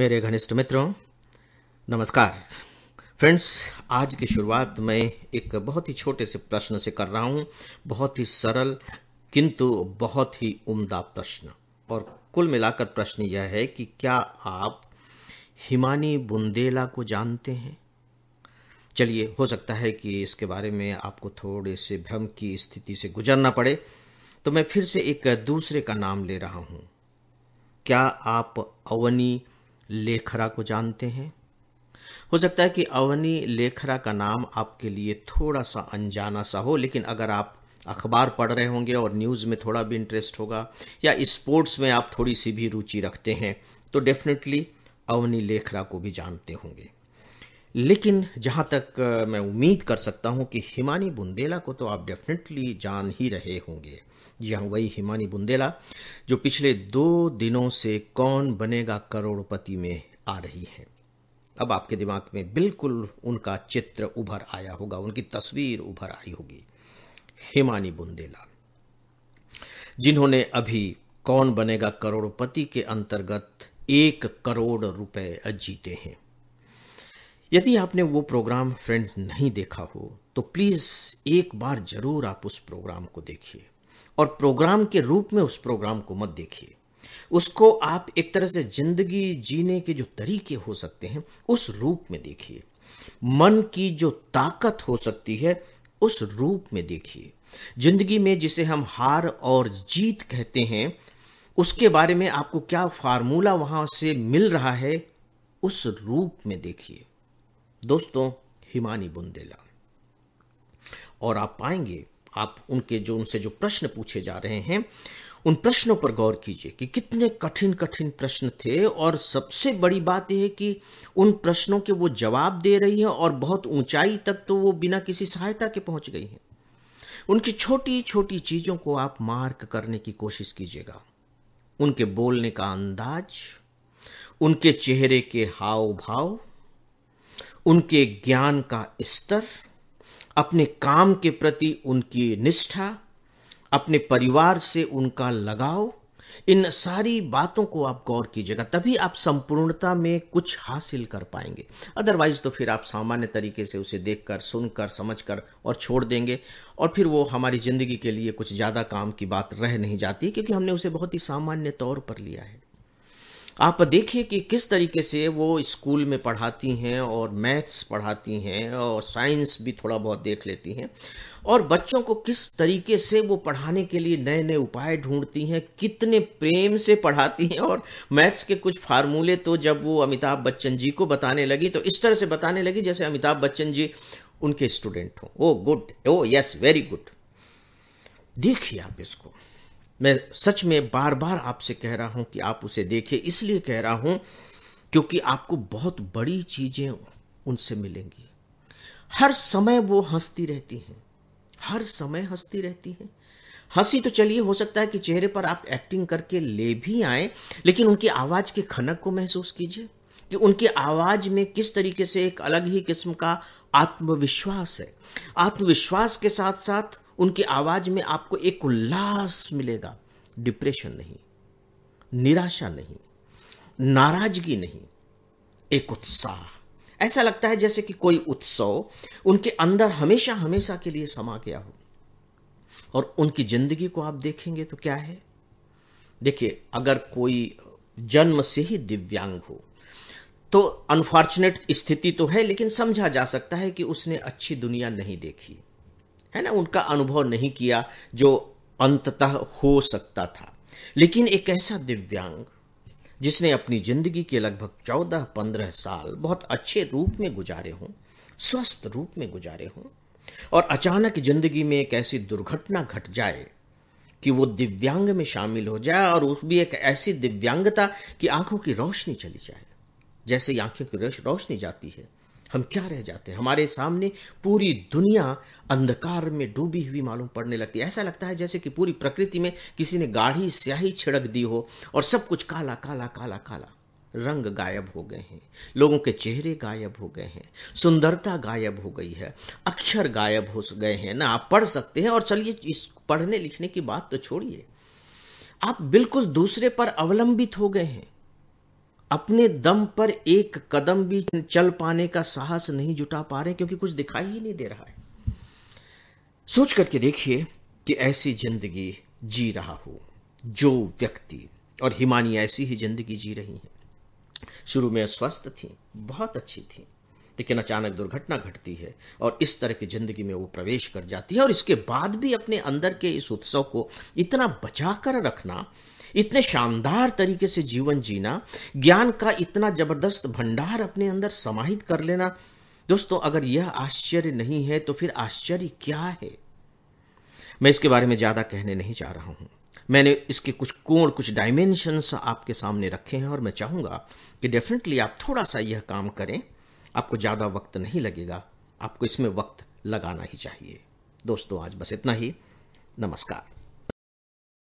मेरे घनिष्ठ मित्रों नमस्कार फ्रेंड्स आज की शुरुआत मैं एक बहुत ही छोटे से प्रश्न से कर रहा हूं बहुत ही सरल किंतु बहुत ही उम्दा प्रश्न और कुल मिलाकर प्रश्न यह है कि क्या आप हिमानी बुंदेला को जानते हैं चलिए हो सकता है कि इसके बारे में आपको थोड़े से भ्रम की स्थिति से गुजरना पड़े तो मैं फिर से एक दूसरे का नाम ले रहा हूं क्या आप अवनी लेखरा को जानते हैं हो सकता है कि अवनी लेखरा का नाम आपके लिए थोड़ा सा अनजाना सा हो लेकिन अगर आप अखबार पढ़ रहे होंगे और न्यूज़ में थोड़ा भी इंटरेस्ट होगा या स्पोर्ट्स में आप थोड़ी सी भी रुचि रखते हैं तो डेफिनेटली अवनी लेखरा को भी जानते होंगे लेकिन जहाँ तक मैं उम्मीद कर सकता हूँ कि हिमानी बुंदेला को तो आप डेफिनेटली जान ही रहे होंगे जी हाँ वही हिमानी बुंदेला जो पिछले दो दिनों से कौन बनेगा करोड़पति में आ रही है अब आपके दिमाग में बिल्कुल उनका चित्र उभर आया होगा उनकी तस्वीर उभर आई होगी हिमानी बुंदेला जिन्होंने अभी कौन बनेगा करोड़पति के अंतर्गत एक करोड़ रुपए जीते हैं यदि आपने वो प्रोग्राम फ्रेंड्स नहीं देखा हो तो प्लीज़ एक बार ज़रूर आप उस प्रोग्राम को देखिए और प्रोग्राम के रूप में उस प्रोग्राम को मत देखिए उसको आप एक तरह से जिंदगी जीने के जो तरीके हो सकते हैं उस रूप में देखिए मन की जो ताकत हो सकती है उस रूप में देखिए जिंदगी में जिसे हम हार और जीत कहते हैं उसके बारे में आपको क्या फार्मूला वहां से मिल रहा है उस रूप में देखिए दोस्तों हिमानी बुंदेला और आप पाएंगे आप उनके जो उनसे जो प्रश्न पूछे जा रहे हैं उन प्रश्नों पर गौर कीजिए कि कितने कठिन कठिन प्रश्न थे और सबसे बड़ी बात यह है कि उन प्रश्नों के वो जवाब दे रही हैं और बहुत ऊंचाई तक तो वो बिना किसी सहायता के पहुंच गई हैं उनकी छोटी छोटी चीज़ों को आप मार्क करने की कोशिश कीजिएगा उनके बोलने का अंदाज उनके चेहरे के हाव भाव उनके ज्ञान का स्तर अपने काम के प्रति उनकी निष्ठा अपने परिवार से उनका लगाव इन सारी बातों को आप गौर कीजिएगा तभी आप संपूर्णता में कुछ हासिल कर पाएंगे अदरवाइज तो फिर आप सामान्य तरीके से उसे देखकर सुनकर समझकर और छोड़ देंगे और फिर वो हमारी जिंदगी के लिए कुछ ज़्यादा काम की बात रह नहीं जाती क्योंकि हमने उसे बहुत ही सामान्य तौर पर लिया है आप देखिए कि किस तरीके से वो स्कूल में पढ़ाती हैं और मैथ्स पढ़ाती हैं और साइंस भी थोड़ा बहुत देख लेती हैं और बच्चों को किस तरीके से वो पढ़ाने के लिए नए नए उपाय ढूंढती हैं कितने प्रेम से पढ़ाती हैं और मैथ्स के कुछ फार्मूले तो जब वो अमिताभ बच्चन जी को बताने लगी तो इस तरह से बताने लगी जैसे अमिताभ बच्चन जी उनके स्टूडेंट हों oh good oh yes very good देखिए आप इसको मैं सच में बार बार आपसे कह रहा हूं कि आप उसे देखें इसलिए कह रहा हूं क्योंकि आपको बहुत बड़ी चीजें उनसे मिलेंगी हर समय वो हंसती रहती हैं हर समय हंसती रहती हैं हंसी तो चलिए हो सकता है कि चेहरे पर आप एक्टिंग करके ले भी आए लेकिन उनकी आवाज के खनक को महसूस कीजिए कि उनकी आवाज में किस तरीके से एक अलग ही किस्म का आत्मविश्वास है आत्मविश्वास के साथ साथ उनकी आवाज में आपको एक उल्लास मिलेगा डिप्रेशन नहीं निराशा नहीं नाराजगी नहीं एक उत्साह ऐसा लगता है जैसे कि कोई उत्सव उनके अंदर हमेशा हमेशा के लिए समा गया हो और उनकी जिंदगी को आप देखेंगे तो क्या है देखिए अगर कोई जन्म से ही दिव्यांग हो तो अनफॉर्चुनेट स्थिति तो है लेकिन समझा जा सकता है कि उसने अच्छी दुनिया नहीं देखी है ना उनका अनुभव नहीं किया जो अंततः हो सकता था लेकिन एक ऐसा दिव्यांग जिसने अपनी जिंदगी के लगभग चौदह पंद्रह साल बहुत अच्छे रूप में गुजारे हों स्वस्थ रूप में गुजारे हों और अचानक जिंदगी में एक ऐसी दुर्घटना घट जाए कि वो दिव्यांग में शामिल हो जाए और उस भी एक ऐसी दिव्यांगता कि आंखों की रोशनी चली जाए जैसे आंखों की रोशनी जाती है हम क्या रह जाते हैं हमारे सामने पूरी दुनिया अंधकार में डूबी हुई मालूम पड़ने लगती है ऐसा लगता है जैसे कि पूरी प्रकृति में किसी ने गाढ़ी स्याही छिड़क दी हो और सब कुछ काला काला काला काला रंग गायब हो गए हैं लोगों के चेहरे गायब हो गए हैं सुंदरता गायब हो गई है अक्षर गायब हो गए हैं ना आप पढ़ सकते हैं और चलिए इस पढ़ने लिखने की बात तो छोड़िए आप बिल्कुल दूसरे पर अवलंबित हो गए हैं अपने दम पर एक कदम भी चल पाने का साहस नहीं जुटा पा रहे क्योंकि कुछ दिखाई ही नहीं दे रहा है सोच करके देखिए कि ऐसी जिंदगी जी रहा हो जो व्यक्ति और हिमानी ऐसी ही जिंदगी जी रही है शुरू में स्वस्थ थी बहुत अच्छी थी लेकिन अचानक दुर्घटना घटती है और इस तरह की जिंदगी में वो प्रवेश कर जाती है और इसके बाद भी अपने अंदर के इस उत्सव को इतना बचा कर रखना इतने शानदार तरीके से जीवन जीना ज्ञान का इतना जबरदस्त भंडार अपने अंदर समाहित कर लेना दोस्तों अगर यह आश्चर्य नहीं है तो फिर आश्चर्य क्या है मैं इसके बारे में ज्यादा कहने नहीं चाह रहा हूं मैंने इसके कुछ कोण कुछ डायमेंशंस आपके सामने रखे हैं और मैं चाहूंगा कि डेफिनेटली आप थोड़ा सा यह काम करें आपको ज्यादा वक्त नहीं लगेगा आपको इसमें वक्त लगाना ही चाहिए दोस्तों आज बस इतना ही नमस्कार